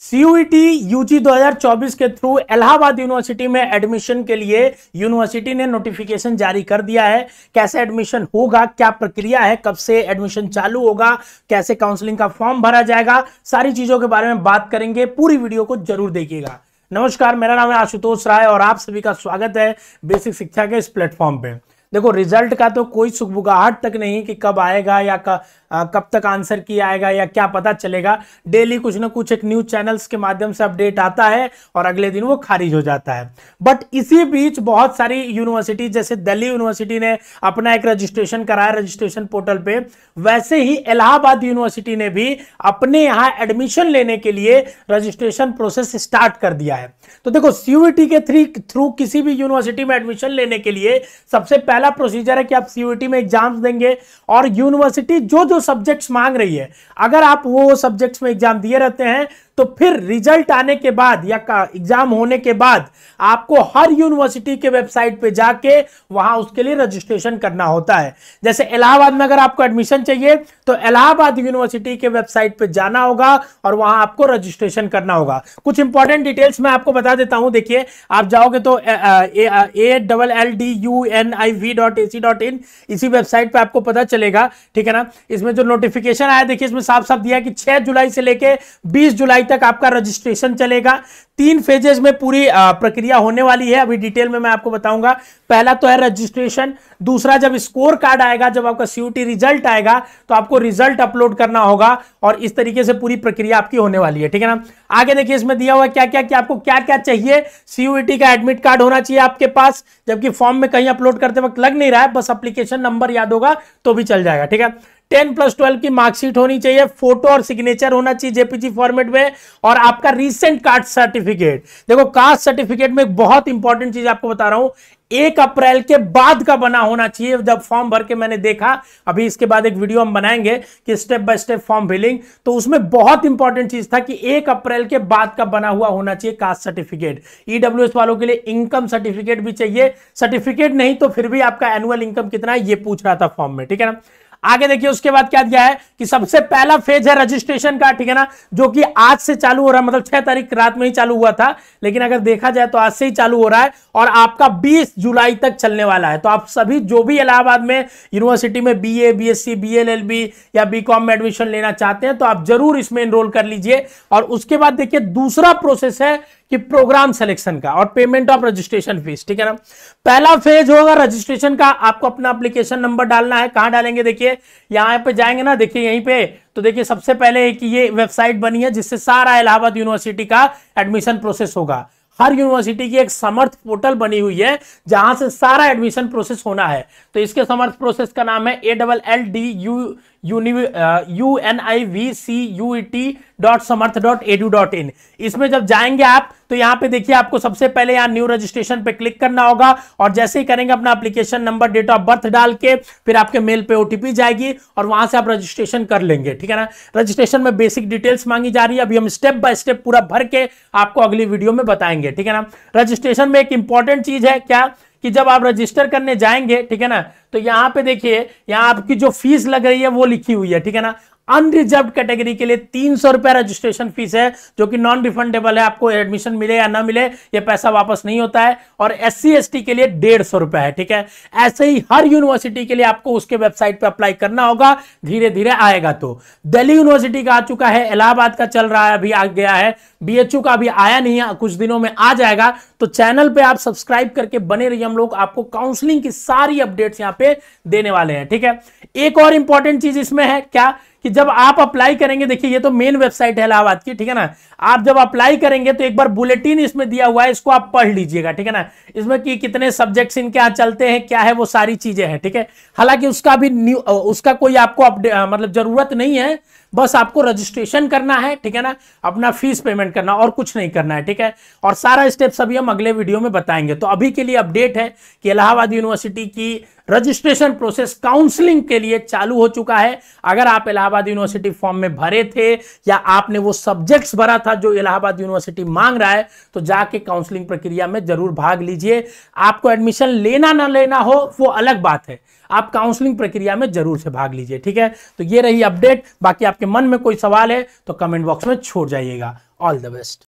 CUET UG 2024 के through Allahabad university में admission के लिए यूनिवर्सिटी ने नोटिफिकेशन जारी कर दिया है कैसे एडमिशन होगा क्या प्रक्रिया है कब से एडमिशन चालू होगा कैसे काउंसलिंग का फॉर्म भरा जाएगा सारी चीजों के बारे में बात करेंगे पूरी वीडियो को जरूर देखिएगा नमस्कार मेरा नाम है आशुतोष राय और आप सभी का स्वागत है बेसिक शिक्षा के इस प्लेटफॉर्म पर देखो रिजल्ट का तो कोई सुखबुगाहट तक नहीं कि कब आएगा या कब तक आंसर की आएगा या क्या पता चलेगा डेली कुछ ना कुछ एक न्यूज चैनल्स के माध्यम से अपडेट आता है और अगले दिन वो खारिज हो जाता है बट इसी बीच बहुत सारी यूनिवर्सिटी जैसे दिल्ली यूनिवर्सिटी ने अपना एक रजिस्ट्रेशन कराया रजिस्ट्रेशन पोर्टल पे वैसे ही इलाहाबाद यूनिवर्सिटी ने भी अपने यहाँ एडमिशन लेने के लिए रजिस्ट्रेशन प्रोसेस स्टार्ट कर दिया है तो देखो सीयूटी के थ्री थ्रू किसी भी यूनिवर्सिटी में एडमिशन लेने के लिए सबसे पहले पहला प्रोसीजर है कि आप सीयूटी में एग्जाम्स देंगे और यूनिवर्सिटी जो जो सब्जेक्ट्स मांग रही है अगर आप वो सब्जेक्ट्स में एग्जाम दिए रहते हैं तो फिर रिजल्ट आने के बाद या एग्जाम होने के बाद आपको हर यूनिवर्सिटी के वेबसाइट पे जाके वहां उसके लिए रजिस्ट्रेशन करना होता है जैसे इलाहाबाद में अगर आपको एडमिशन चाहिए तो इलाहाबाद यूनिवर्सिटी के वेबसाइट पे जाना होगा और वहां आपको रजिस्ट्रेशन करना होगा कुछ इंपॉर्टेंट डिटेल्स मैं आपको बता देता हूं देखिए आप जाओगे तो A double L D U N I V V dot A C dot in इसी वेबसाइट पे आपको पता चलेगा ठीक है ना इसमें जो नोटिफिकेशन आया देखिए इसमें साफ साफ दिया कि 6 जुलाई से लेके 20 जुलाई तक आपका रजिस्ट्रेशन चलेगा तीन फेजेज में पूरी प्रक्रिया होने वाली है अभी डिटेल में मैं आपको बताऊंगा पहला तो है रजिस्ट्रेशन दूसरा जब स्कोर कार्ड आएगा जब आपका सीयूटी रिजल्ट आएगा तो आपको रिजल्ट अपलोड करना होगा और इस तरीके से पूरी प्रक्रिया आपकी होने वाली है ठीक है ना आगे देखिए इसमें दिया हुआ क्या क्या कि आपको क्या क्या चाहिए सीयूटी का एडमिट कार्ड होना चाहिए आपके पास जबकि फॉर्म में कहीं अपलोड करते वक्त लग नहीं रहा है बस अप्लीकेशन नंबर याद होगा तो भी चल जाएगा ठीक है टेन प्लस ट्वेल्व की मार्कशीट होनी चाहिए फोटो और सिग्नेचर होना चाहिए जेपीजी फॉर्मेट में और आपका रिसेंट कास्ट सर्टिफिकेट देखो कास्ट सर्टिफिकेट में एक बहुत इंपॉर्टेंट चीज आपको बता रहा हूं एक अप्रैल के बाद का बना होना चाहिए जब फॉर्म भर के मैंने देखा अभी इसके बाद एक वीडियो हम बनाएंगे कि step by step form filling तो उसमें बहुत इंपॉर्टेंट चीज था कि एक अप्रैल के बाद का बना हुआ होना चाहिए कास्ट सर्टिफिकेट ईडब्ल्यूएस वालों के लिए इनकम सर्टिफिकेट भी चाहिए सर्टिफिकेट नहीं तो फिर भी आपका एनुअल इनकम कितना है ये पूछ रहा था फॉर्म में ठीक है ना आगे देखिए उसके बाद क्या दिया है कि सबसे पहला फेज है रजिस्ट्रेशन का ठीक है ना जो कि आज से चालू हो रहा है मतलब छह तारीख रात में ही चालू हुआ था लेकिन अगर देखा जाए तो आज से ही चालू हो रहा है और आपका बीस जुलाई तक चलने वाला है तो आप सभी जो भी इलाहाबाद में यूनिवर्सिटी में B A B S C B L L B या बी कॉम में एडमिशन लेना चाहते हैं तो आप जरूर इसमें इनरोल कर लीजिए और उसके बाद देखिए दूसरा प्रोसेस है कि प्रोग्राम सिलेक्शन का और पेमेंट ऑफ रजिस्ट्रेशन फीस ठीक है ना पहला फेज होगा रजिस्ट्रेशन का आपको अपना एप्लीकेशन नंबर डालना है कहां डालेंगे देखिए यहां पे जाएंगे ना देखिए यहीं पे तो देखिए सबसे पहले एक ये वेबसाइट बनी है जिससे सारा इलाहाबाद यूनिवर्सिटी का एडमिशन प्रोसेस होगा हर यूनिवर्सिटी की एक समर्थ पोर्टल बनी हुई है जहां से सारा एडमिशन प्रोसेस होना है तो इसके समर्थ प्रोसेस का नाम है A double L D U U N I V C U T dot Samarth dot edu dot in इसमें जब जाएंगे आप तो यहां पे देखिए आपको सबसे पहले यहां न्यू रजिस्ट्रेशन पे क्लिक करना होगा और जैसे ही करेंगे अपना application number date of birth डाल के फिर आपके मेल पे ओटीपी जाएगी और वहां से आप रजिस्ट्रेशन कर लेंगे ठीक है ना रजिस्ट्रेशन में बेसिक डिटेल्स मांगी जा रही है अभी हम स्टेप बाय स्टेप पूरा भर के आपको अगली वीडियो में बताएंगे ठीक है ना रजिस्ट्रेशन में एक इंपॉर्टेंट चीज है क्या कि जब आप रजिस्टर करने जाएंगे ठीक है ना तो यहाँ पे देखिए यहाँ आपकी जो फीस लग रही है वो लिखी हुई है ठीक है ना अनरिजर्व कैटेगरी के लिए तीन सौ रुपया रजिस्ट्रेशन फीस है जो कि नॉन रिफंडेबल है आपको एडमिशन मिले या ना मिले ये पैसा वापस नहीं होता है और एस सी के लिए डेढ़ सौ रुपया है ठीक है ऐसे ही हर यूनिवर्सिटी के लिए आपको उसके वेबसाइट पे अप्लाई करना होगा धीरे धीरे आएगा तो दिल्ली यूनिवर्सिटी का आ चुका है इलाहाबाद का चल रहा है अभी आ गया है बीएचयू का अभी आया नहीं है कुछ दिनों में आ जाएगा तो चैनल पर आप सब्सक्राइब करके बने रहिए हम लोग आपको काउंसलिंग की सारी अपडेट्स यहाँ पे देने वाले हैं ठीक है एक और इंपॉर्टेंट चीज इसमें है क्या कि जब आप अप्लाई करेंगे देखिए ये तो मेन वेबसाइट है इलाहाबाद की ठीक है ना आप जब अप्लाई करेंगे तो एक बार बुलेटिन इसमें दिया हुआ है इसको आप पढ़ लीजिएगा ठीक है ना इसमें कि कितने सब्जेक्ट्स इनके यहाँ चलते हैं क्या है वो सारी चीजें हैं ठीक है हालांकि उसका भी न्यू उसका कोई आपको अपडेट मतलब जरूरत नहीं है बस आपको रजिस्ट्रेशन करना है ठीक है ना अपना फीस पेमेंट करना और कुछ नहीं करना है ठीक है और सारा स्टेप सभी हम अगले वीडियो में बताएंगे तो अभी के लिए अपडेट है कि इलाहाबाद यूनिवर्सिटी की रजिस्ट्रेशन प्रोसेस काउंसलिंग के लिए चालू हो चुका है अगर आप इलाहाबाद यूनिवर्सिटी फॉर्म में भरे थे या आपने वो सब्जेक्ट्स भरा था जो इलाहाबाद यूनिवर्सिटी मांग रहा है तो जाके काउंसलिंग प्रक्रिया में जरूर भाग लीजिए आपको एडमिशन लेना ना लेना हो वो अलग बात है आप काउंसलिंग प्रक्रिया में जरूर से भाग लीजिए ठीक है तो ये रही अपडेट बाकी आपके मन में कोई सवाल है तो कमेंट बॉक्स में छोड़ जाइएगा ऑल द बेस्ट